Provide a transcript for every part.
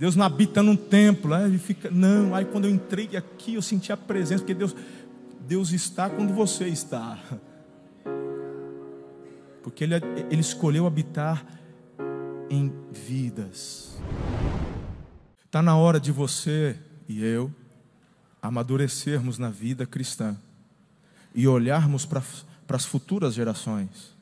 Deus não habita num templo, Ele fica, não, aí quando eu entrei aqui eu senti a presença, porque Deus, Deus está quando você está. Porque ele, ele escolheu habitar em vidas. Está na hora de você e eu amadurecermos na vida cristã e olharmos para as futuras gerações.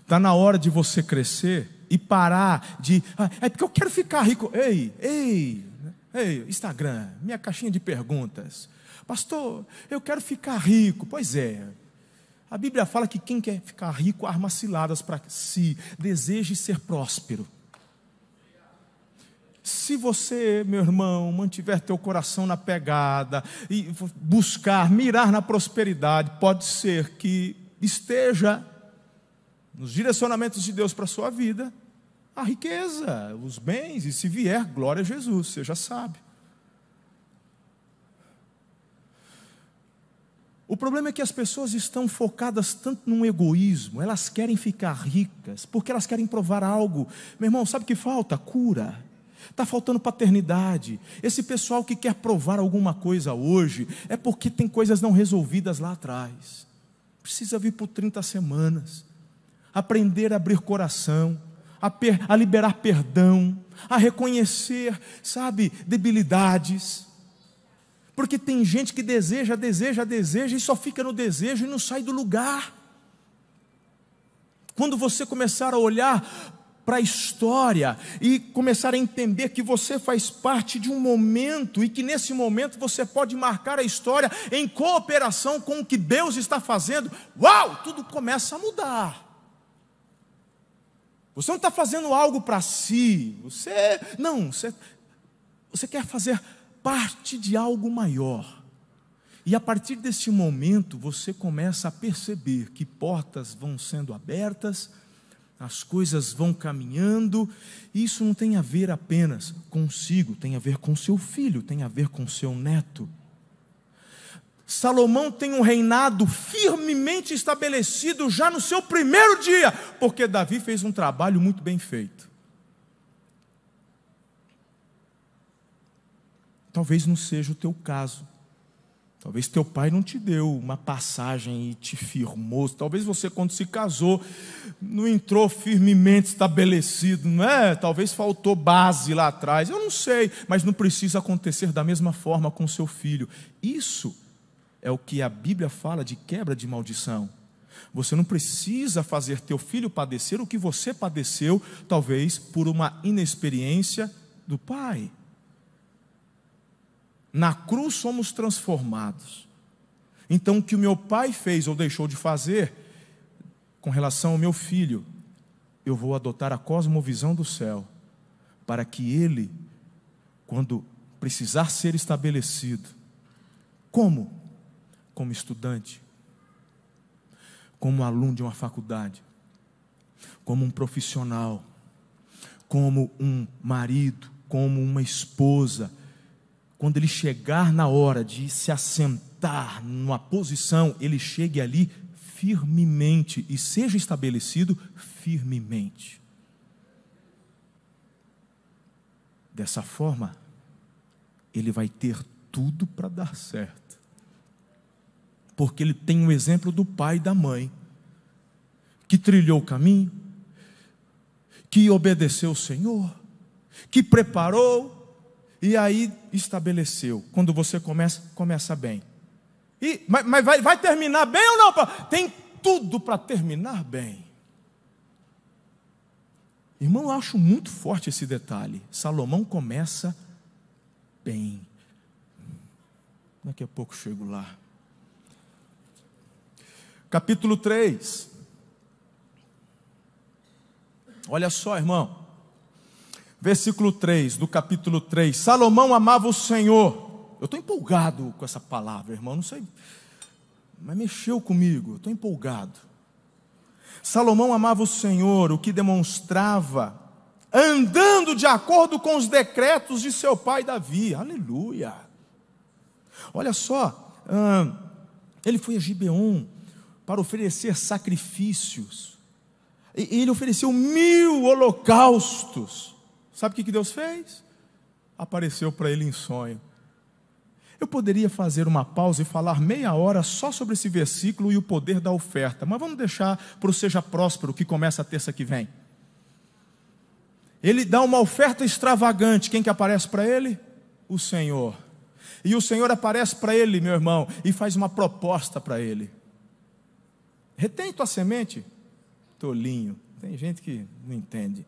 Está na hora de você crescer e parar de. Ah, é porque eu quero ficar rico. Ei, ei, ei, Instagram, minha caixinha de perguntas. Pastor, eu quero ficar rico. Pois é. A Bíblia fala que quem quer ficar rico arma ciladas para si, deseje ser próspero. Se você, meu irmão, mantiver teu coração na pegada e buscar, mirar na prosperidade, pode ser que esteja nos direcionamentos de Deus para a sua vida, a riqueza, os bens, e se vier, glória a Jesus, você já sabe. O problema é que as pessoas estão focadas tanto num egoísmo, elas querem ficar ricas, porque elas querem provar algo. Meu irmão, sabe o que falta? Cura. Está faltando paternidade. Esse pessoal que quer provar alguma coisa hoje é porque tem coisas não resolvidas lá atrás. Precisa vir por 30 semanas, aprender a abrir coração a, per, a liberar perdão, a reconhecer, sabe, debilidades. Porque tem gente que deseja, deseja, deseja e só fica no desejo e não sai do lugar. Quando você começar a olhar para a história e começar a entender que você faz parte de um momento e que nesse momento você pode marcar a história em cooperação com o que Deus está fazendo, uau, tudo começa a mudar. Você não está fazendo algo para si. Você não, você, você quer fazer parte de algo maior. E a partir desse momento você começa a perceber que portas vão sendo abertas, as coisas vão caminhando. Isso não tem a ver apenas consigo, tem a ver com seu filho, tem a ver com seu neto Salomão tem um reinado firmemente estabelecido já no seu primeiro dia, porque Davi fez um trabalho muito bem feito. Talvez não seja o teu caso. Talvez teu pai não te deu uma passagem e te firmou. Talvez você, quando se casou, não entrou firmemente estabelecido, não é? Talvez faltou base lá atrás. Eu não sei, mas não precisa acontecer da mesma forma com seu filho. Isso é o que a Bíblia fala de quebra de maldição. Você não precisa fazer teu filho padecer o que você padeceu, talvez por uma inexperiência do pai. Na cruz somos transformados. Então, o que o meu pai fez ou deixou de fazer com relação ao meu filho, eu vou adotar a cosmovisão do céu, para que ele, quando precisar ser estabelecido, como? como estudante, como aluno de uma faculdade, como um profissional, como um marido, como uma esposa, quando ele chegar na hora de se assentar numa posição, ele chegue ali firmemente e seja estabelecido firmemente. Dessa forma, ele vai ter tudo para dar certo porque ele tem o um exemplo do pai e da mãe, que trilhou o caminho, que obedeceu o Senhor, que preparou e aí estabeleceu. Quando você começa, começa bem. E, mas, mas vai, vai terminar bem ou não? Tem tudo para terminar bem. Irmão, eu acho muito forte esse detalhe. Salomão começa bem. Daqui a pouco chego lá capítulo 3. Olha só, irmão. Versículo 3 do capítulo 3. Salomão amava o Senhor. Eu estou empolgado com essa palavra, irmão. Não sei, mas mexeu comigo. Estou empolgado. Salomão amava o Senhor, o que demonstrava andando de acordo com os decretos de seu pai Davi. Aleluia. Olha só, hum, ele foi a Gibeon para oferecer sacrifícios. E ele ofereceu mil holocaustos. Sabe o que Deus fez? Apareceu para ele em sonho. Eu poderia fazer uma pausa e falar meia hora só sobre esse versículo e o poder da oferta, mas vamos deixar para o Seja Próspero, que começa a terça que vem. Ele dá uma oferta extravagante, quem que aparece para ele? O Senhor. E o Senhor aparece para ele, meu irmão, e faz uma proposta para ele. Retém tua semente, tolinho. Tem gente que não entende.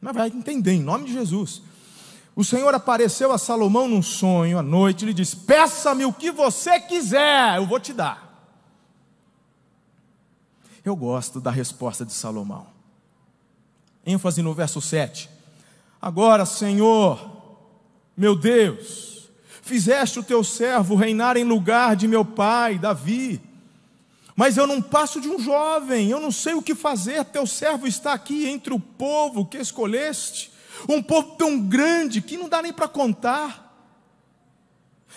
Mas vai entender, em nome de Jesus. O Senhor apareceu a Salomão num sonho à noite, e lhe disse: Peça-me o que você quiser, eu vou te dar. Eu gosto da resposta de Salomão. ênfase no verso 7. Agora, Senhor, meu Deus, fizeste o teu servo reinar em lugar de meu pai, Davi mas eu não passo de um jovem, eu não sei o que fazer, teu servo está aqui entre o povo que escolheste, um povo tão grande que não dá nem para contar.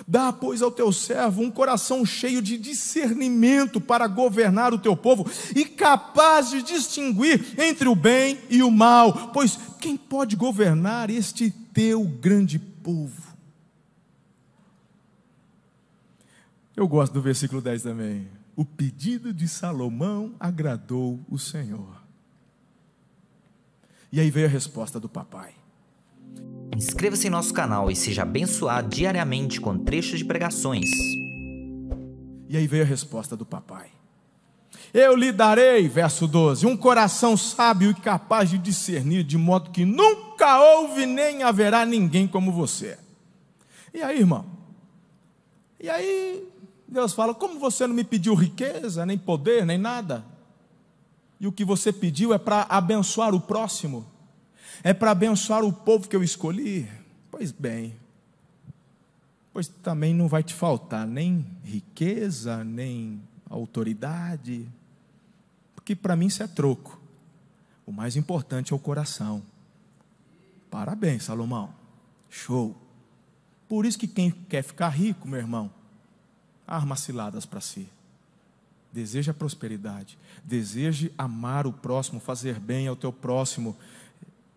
Dá, pois, ao teu servo um coração cheio de discernimento para governar o teu povo e capaz de distinguir entre o bem e o mal, pois quem pode governar este teu grande povo? Eu gosto do versículo 10 também o pedido de Salomão agradou o Senhor. E aí veio a resposta do papai. Inscreva-se em nosso canal e seja abençoado diariamente com trechos de pregações. E aí veio a resposta do papai. Eu lhe darei, verso 12, um coração sábio e capaz de discernir, de modo que nunca houve nem haverá ninguém como você. E aí, irmão? E aí, Deus fala: Como você não me pediu riqueza, nem poder, nem nada? E o que você pediu é para abençoar o próximo, é para abençoar o povo que eu escolhi. Pois bem, pois também não vai te faltar nem riqueza, nem autoridade, porque para mim isso é troco. O mais importante é o coração. Parabéns, Salomão. Show. Por isso que quem quer ficar rico, meu irmão, armas ciladas para si. Deseja prosperidade, deseje amar o próximo, fazer bem ao teu próximo.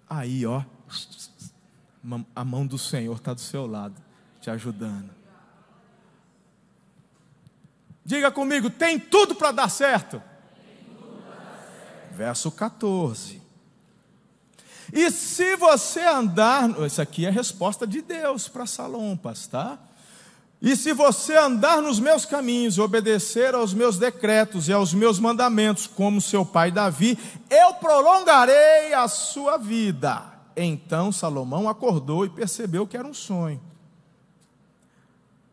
Aí, ó, a mão do Senhor está do seu lado, te ajudando. Diga comigo, tem tudo para dar certo. Dar certo. Verso 14. E se você andar, isso aqui é a resposta de Deus para Salompas, tá? E se você andar nos meus caminhos, obedecer aos meus decretos e aos meus mandamentos, como seu pai Davi, eu prolongarei a sua vida. Então Salomão acordou e percebeu que era um sonho.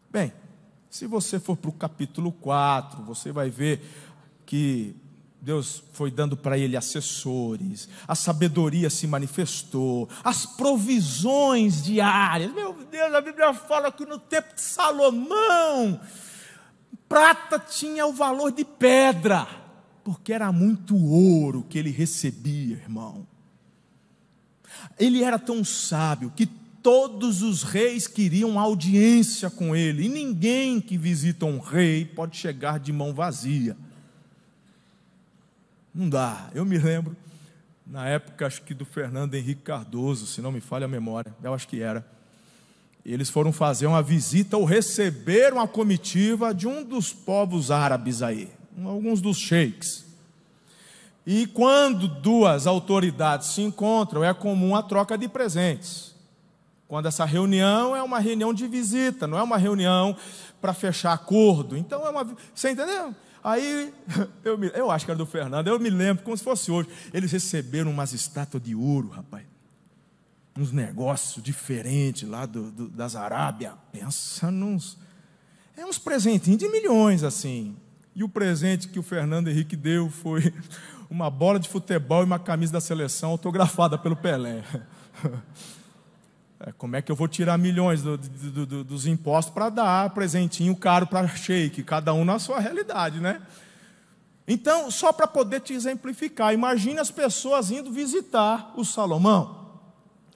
Bem, se você for para o capítulo 4, você vai ver que Deus foi dando para ele assessores, a sabedoria se manifestou, as provisões diárias. Meu Deus, a Bíblia fala que no tempo de Salomão, prata tinha o valor de pedra, porque era muito ouro que ele recebia, irmão. Ele era tão sábio que todos os reis queriam audiência com ele, e ninguém que visita um rei pode chegar de mão vazia. Não dá. Eu me lembro, na época, acho que do Fernando Henrique Cardoso, se não me falha a memória, eu acho que era. Eles foram fazer uma visita ou receberam a comitiva de um dos povos árabes aí, alguns dos sheiks. E quando duas autoridades se encontram, é comum a troca de presentes. Quando essa reunião é uma reunião de visita, não é uma reunião para fechar acordo. Então é uma. Você entendeu? Aí, eu, me, eu acho que era do Fernando, eu me lembro, como se fosse hoje, eles receberam umas estátuas de ouro, rapaz. Uns negócios diferentes lá do, do, das Arábia. Pensa nos. É uns presentinhos de milhões, assim. E o presente que o Fernando Henrique deu foi uma bola de futebol e uma camisa da seleção autografada pelo Pelé. É, como é que eu vou tirar milhões do, do, do, dos impostos para dar presentinho caro para shake, cada um na sua realidade, né? Então, só para poder te exemplificar, imagine as pessoas indo visitar o Salomão,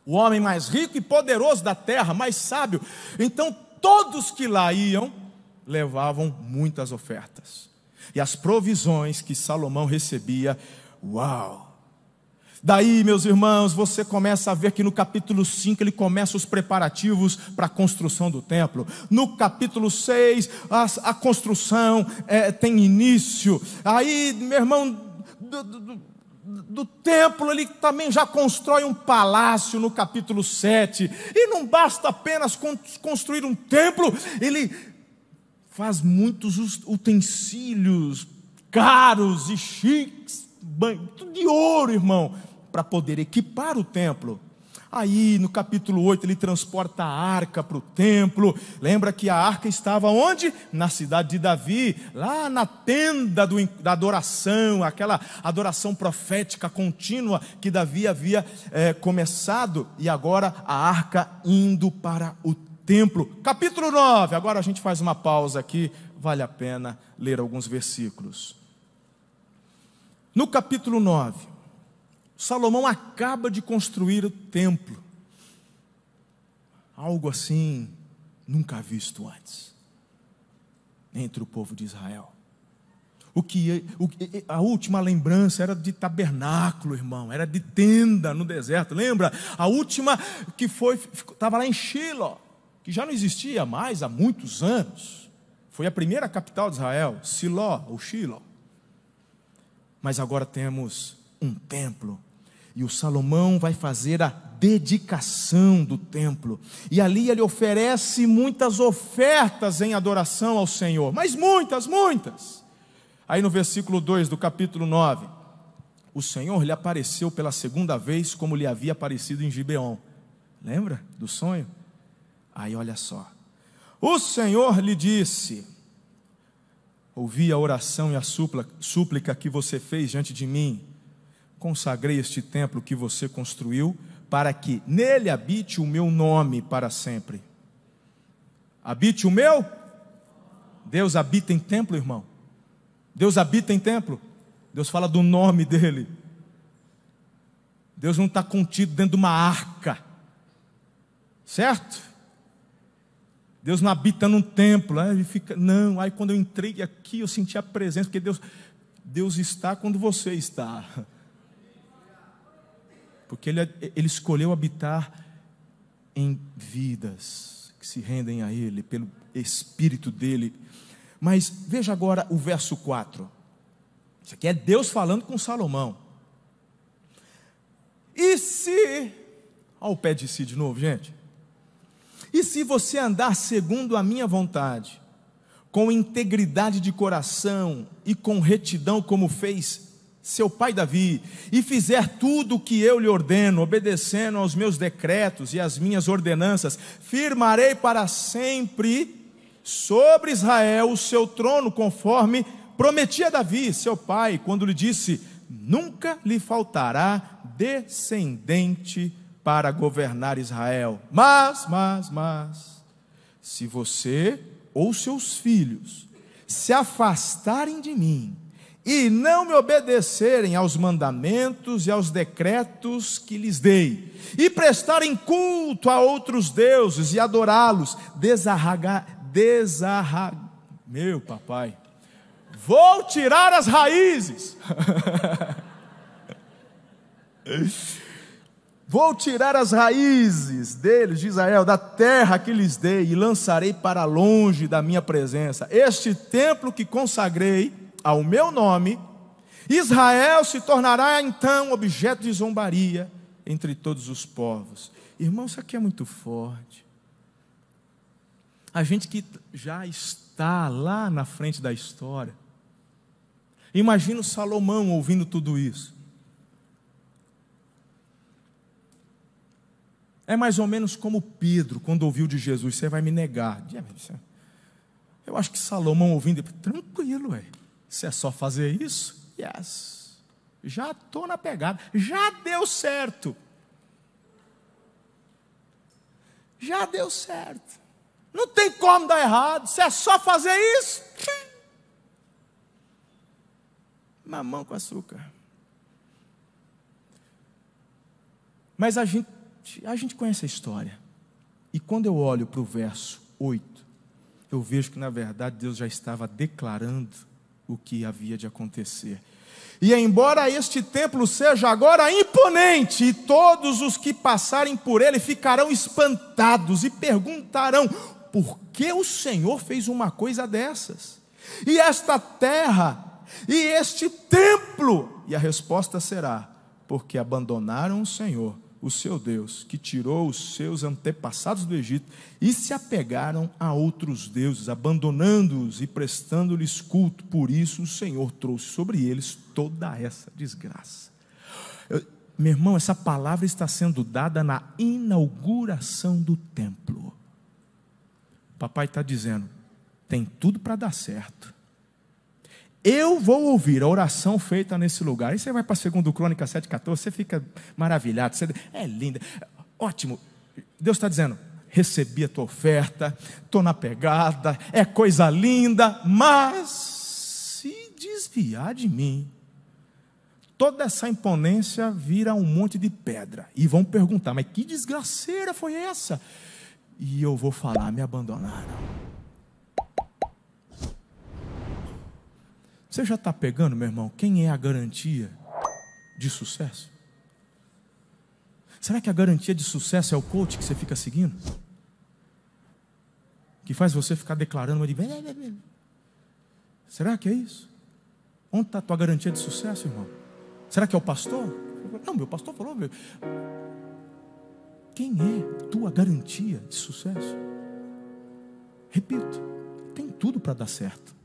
o homem mais rico e poderoso da terra, mais sábio. Então, todos que lá iam levavam muitas ofertas. E as provisões que Salomão recebia, uau! Daí, meus irmãos, você começa a ver que no capítulo 5 ele começa os preparativos para a construção do templo. No capítulo 6, a, a construção é, tem início. Aí, meu irmão, do, do, do templo, ele também já constrói um palácio no capítulo 7. E não basta apenas construir um templo, ele faz muitos utensílios caros e chiques, tudo de ouro, irmão para poder equipar o templo. Aí no capítulo 8 ele transporta a arca para o templo. Lembra que a arca estava onde? Na cidade de Davi, lá na tenda do, da adoração, aquela adoração profética contínua que Davi havia é, começado, e agora a arca indo para o templo. Capítulo 9, agora a gente faz uma pausa aqui, vale a pena ler alguns versículos. No capítulo 9, Salomão acaba de construir o templo. Algo assim nunca visto antes entre o povo de Israel. O que, é, o, a última lembrança era de tabernáculo, irmão, era de tenda no deserto. Lembra? A última que foi estava lá em Shiloh, que já não existia mais há muitos anos. Foi a primeira capital de Israel, Siló ou Shiloh. Mas agora temos um templo e o Salomão vai fazer a dedicação do templo. E ali ele oferece muitas ofertas em adoração ao Senhor, mas muitas, muitas. Aí no versículo 2 do capítulo 9, o Senhor lhe apareceu pela segunda vez como lhe havia aparecido em Gibeon. Lembra do sonho? Aí olha só. O Senhor lhe disse: Ouvi a oração e a súplica, súplica que você fez diante de mim consagrei este templo que você construiu para que nele habite o meu nome para sempre. Habite o meu? Deus habita em templo, irmão. Deus habita em templo. Deus fala do nome dele. Deus não está contido dentro de uma arca, certo? Deus não habita num templo, aí fica, não, aí quando eu entrei aqui eu senti a presença, porque Deus, Deus está quando você está porque ele, ele escolheu habitar em vidas que se rendem a Ele, pelo Espírito dele. Mas veja agora o verso 4. Isso aqui é Deus falando com Salomão. E se. Olha o pé de si de novo, gente. E se você andar segundo a minha vontade, com integridade de coração e com retidão, como fez seu pai Davi, e fizer tudo o que eu lhe ordeno, obedecendo aos meus decretos e às minhas ordenanças, firmarei para sempre sobre Israel o seu trono, conforme prometi a Davi, seu pai, quando lhe disse: Nunca lhe faltará descendente para governar Israel. Mas, mas, mas, se você ou seus filhos se afastarem de mim, e não me obedecerem aos mandamentos e aos decretos que lhes dei, e prestarem culto a outros deuses e adorá-los, desarragar, desarra, meu papai, vou tirar as raízes. Vou tirar as raízes deles, de Israel, da terra que lhes dei, e lançarei para longe da minha presença. Este templo que consagrei ao meu nome, Israel se tornará então objeto de zombaria entre todos os povos. Irmão, isso aqui é muito forte. A gente que já está lá na frente da história. Imagina o Salomão ouvindo tudo isso. É mais ou menos como Pedro, quando ouviu de Jesus: Você vai me negar. Eu acho que Salomão ouvindo, tranquilo, é. Se é só fazer isso, yes. Já estou na pegada, já deu certo. Já deu certo. Não tem como dar errado. Se é só fazer isso, mamão com açúcar. Mas a gente, a gente conhece a história. E quando eu olho para o verso 8, eu vejo que na verdade Deus já estava declarando o que havia de acontecer. E embora este templo seja agora imponente, e todos os que passarem por ele ficarão espantados e perguntarão: por que o Senhor fez uma coisa dessas? E esta terra, e este templo? E a resposta será: porque abandonaram o Senhor o seu Deus, que tirou os seus antepassados do Egito e se apegaram a outros deuses, abandonando-os e prestando-lhes culto. Por isso o Senhor trouxe sobre eles toda essa desgraça. Eu, meu irmão, essa palavra está sendo dada na inauguração do templo. Papai está dizendo: tem tudo para dar certo eu vou ouvir a oração feita nesse lugar. E você vai para 2 Crônica 7,14, você fica maravilhado. Você, é linda, ótimo. Deus está dizendo: recebi a tua oferta, estou na pegada, é coisa linda, mas se desviar de mim, toda essa imponência vira um monte de pedra. E vão perguntar: mas que desgraceira foi essa? E eu vou falar: me abandonaram. Você já está pegando, meu irmão, quem é a garantia de sucesso? Será que a garantia de sucesso é o coach que você fica seguindo? Que faz você ficar declarando uma de. Será que é isso? Onde está a tua garantia de sucesso, irmão? Será que é o pastor? Não, meu pastor falou. Meu... Quem é tua garantia de sucesso? Repito, tem tudo para dar certo.